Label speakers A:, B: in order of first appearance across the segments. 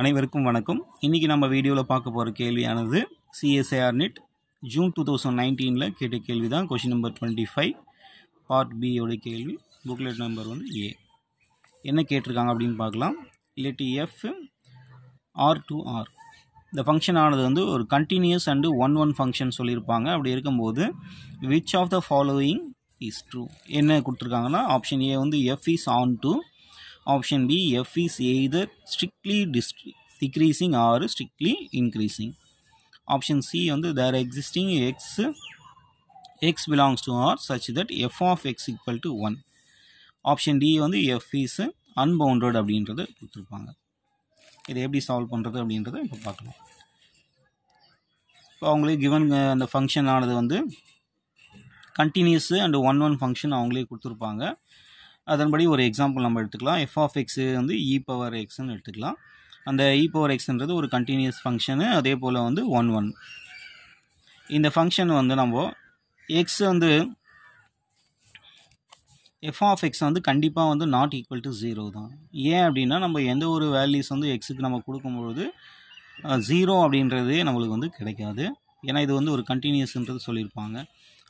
A: அனைவருக்கும் வணக்கம் இன்றைக்கி நம்ம வீடியோவில் பார்க்க போகிற கேள்வியானது CSIR NET June two thousand நைன்டீனில் கேட்ட கேள்வி தான் question number twenty five part பியோட கேள்வி புக்லெட் நம்பர் வந்து ஏ என்ன கேட்டிருக்காங்க அப்படின்னு பார்க்கலாம் இல்லாட்டி எஃப் ஆர் டூ ஆர் இந்த ஃபங்க்ஷன் ஆனது வந்து ஒரு continuous and one one function சொல்லியிருப்பாங்க அப்படி இருக்கும்போது which of the following is true என்ன கொடுத்துருக்காங்கன்னா ஆப்ஷன் ஏ வந்து F is onto option B F is either strictly டிஸ்ட்ரி decreasing or strictly increasing option C வந்து there existing X X belongs to R such that F of X equal to one option D வந்து F is unbounded அப்படின்றது கொடுத்துருப்பாங்க இதை எப்படி solve பண்ணுறது அப்படின்றத இப்போ பார்க்கலாம் இப்போ அவங்களே கிவன் அந்த ஃபங்க்ஷன் ஆனது வந்து continuous and one one function அவங்களே கொடுத்துருப்பாங்க அதன்படி ஒரு எக்ஸாம்பிள் நம்ம எடுத்துக்கலாம் எஃப் ஆஃப் எக்ஸு வந்து இ பவர் எக்ஸ்னு எடுத்துக்கலாம் அந்த இ e பவர் எக்ஸ்ன்றது ஒரு கண்டினியூஸ் ஃபங்க்ஷனு அதே போல் வந்து ஒன் ஒன் இந்த ஃபங்க்ஷன் வந்து நம்ம எக்ஸ் வந்து எஃப் ஆஃப் எக்ஸ் வந்து கண்டிப்பாக வந்து நாட் ஈக்குவல் டு ஜீரோ தான் ஏன் அப்படின்னா நம்ம எந்த ஒரு வேல்யூஸ் வந்து எக்ஸுக்கு நம்ம கொடுக்கும்பொழுது ஜீரோ அப்படின்றதே நம்மளுக்கு வந்து கிடைக்காது ஏன்னா இது வந்து ஒரு கண்டினியூஸ்ன்றது சொல்லியிருப்பாங்க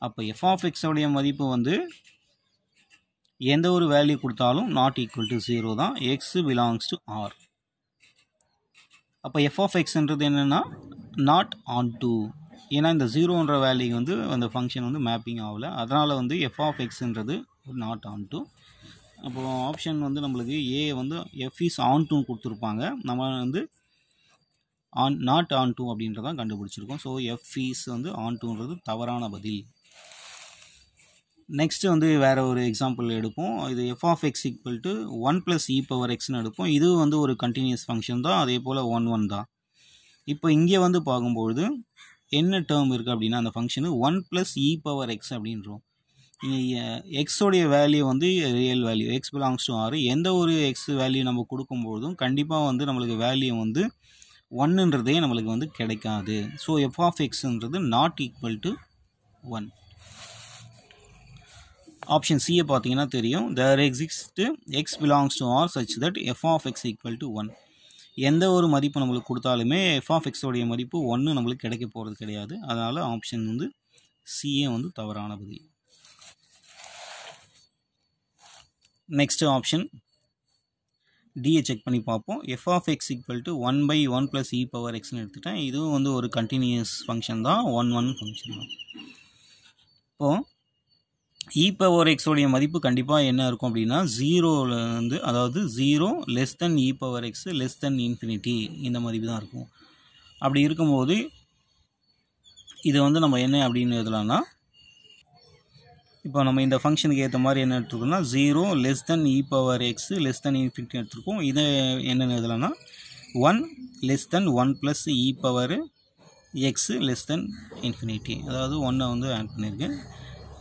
A: அப்போ எஃப் ஆஃப் எக்ஸோடைய மதிப்பு வந்து எந்த ஒரு வேல்யூ கொடுத்தாலும் நாட் ஈக்குவல் டு ஜீரோ தான் எக்ஸ் பிலாங்ஸ் டு ஆர் அப்போ எஃப் ஆஃப் எக்ஸ்ன்றது என்னென்னா நாட் ஆன் டூ ஏன்னா இந்த ஜீரோன்ற வேல்யூ வந்து அந்த ஃபங்க்ஷன் வந்து மேப்பிங் ஆகலை அதனால் வந்து எஃப் ஆஃப் எக்ஸ்ன்றது நாட் ஆன் டூ அப்போ ஆப்ஷன் வந்து நம்மளுக்கு ஏ வந்து எஃப் இஸ் ஆன் டூ கொடுத்துருப்பாங்க நம்ம வந்து ஆன் நாட் ஆன் டூ அப்படின்றதான் கண்டுபிடிச்சிருக்கோம் ஸோ எஃப் இஸ் வந்து ஆன் டூன்றது தவறான பதில் நெக்ஸ்ட்டு வந்து வேறு ஒரு எக்ஸாம்பிள் எடுப்போம் இது F of X equal to one plus E power எக்ஸ்னு எடுப்போம் இது வந்து ஒரு கண்டினியூஸ் ஃபங்க்ஷன் தான் அதே போல் ஒன் ஒன் தான் இப்போ இங்கே வந்து பார்க்கும்பொழுது என்ன டேர்ம் இருக்குது அப்படின்னா அந்த function one plus E power X அப்படின்றோம் இங்கே எக்ஸோடைய வேல்யூ வந்து real value X belongs to ஆறு எந்த ஒரு எக்ஸ் வேல்யூ நம்ம கொடுக்கும்பொழுதும் கண்டிப்பாக வந்து நம்மளுக்கு வேல்யூ வந்து ஒன்னுன்றதே நம்மளுக்கு வந்து கிடைக்காது ஸோ எஃப் ஆஃப் எக்ஸுன்றது not equal to one option சியை பார்த்தீங்கன்னா தெரியும் there exist X belongs to R such that F of X equal to one எந்த ஒரு மதிப்பு நம்மளுக்கு கொடுத்தாலுமே எஃப் ஆஃப் எக்ஸோடைய மதிப்பு ஒன்று நம்மளுக்கு கிடைக்க போகிறது கிடையாது அதனால் ஆப்ஷன் வந்து சிஏ வந்து தவறான பதில் நெக்ஸ்ட் ஆப்ஷன் டிஏ செக் பண்ணி பார்ப்போம் F of X equal to one by one plus E power எக்ஸ்னு எடுத்துட்டேன் இதுவும் வந்து ஒரு கண்டினியூஸ் ஃபங்க்ஷன் தான் ஒன் ஒன் ஃபங்க்ஷன் தான் இப்போது இ பவர் எக்ஸோடைய மதிப்பு கண்டிப்பாக என்ன இருக்கும் அப்படின்னா வந்து அதாவது zero less than E power X less than infinity இந்த மதிப்பு தான் இருக்கும் அப்படி இருக்கும்போது இதை வந்து நம்ம என்ன அப்படின்னு எழுதலாம்னா இப்போ நம்ம இந்த ஃபங்க்ஷனுக்கு ஏற்ற மாதிரி என்ன எடுத்துருக்கோம்னா zero less than E e power X less than infinity எடுத்துருக்கோம் இதை என்னென்னு எழுதலாம்னா one less than one plus E power X less than infinity அதாவது ஒன்றை வந்து ஆட் பண்ணியிருக்கேன்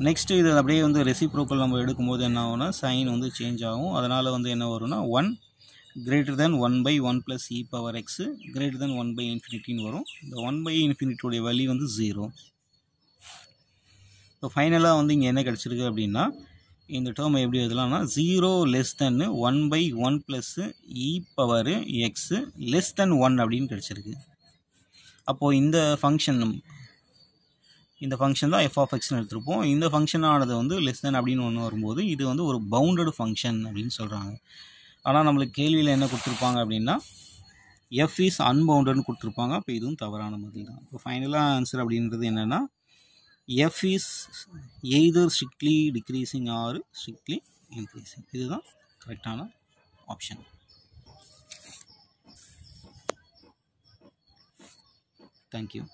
A: நெக்ஸ்ட்டு இது அப்படியே வந்து ரெசிப்ரோக்கல் நம்ம எடுக்கும்போது என்ன ஆகும்னா சைன் வந்து சேஞ்ச் ஆகும் அதனால் வந்து என்ன வரும்னா one greater than one by one plus E power X greater than one by இன்ஃபினிட்டின்னு வரும் இந்த ஒன் பை இன்ஃபினிட்டியுடைய வழி வந்து ஜீரோ இப்போ ஃபைனலாக வந்து இங்கே என்ன கிடச்சிருக்கு அப்படின்னா இந்த டேர்மை எப்படி எழுதலாம்னா zero less than one by one plus E power X less than one அப்படின்னு கிடச்சிருக்கு அப்போது இந்த ஃபங்க்ஷன் இந்த ஃபங்க்ஷன் தான் எஃப் ஆஃப் எக்ஸ்னு எடுத்திருப்போம் இந்த ஃபங்க்ஷனானது வந்து லெஸ் தென் அப்படின்னு ஒன்று வரும்போது இது வந்து ஒரு பவுண்டடு ஃபங்க்ஷன் அப்படின்னு சொல்கிறாங்க ஆனால் நம்மளுக்கு கேள்வியில் என்ன கொடுத்துருப்பாங்க அப்படின்னா எஃப் இஸ் அன்பவுண்டட்னு கொடுத்துருப்பாங்க அப்போ இதுவும் தவறான பதில் தான் இப்போ ஃபைனலாக ஆன்சர் அப்படின்றது என்னென்னா F is either strictly decreasing or strictly increasing இதுதான் கரெக்டான ஆப்ஷன் தேங்க்யூ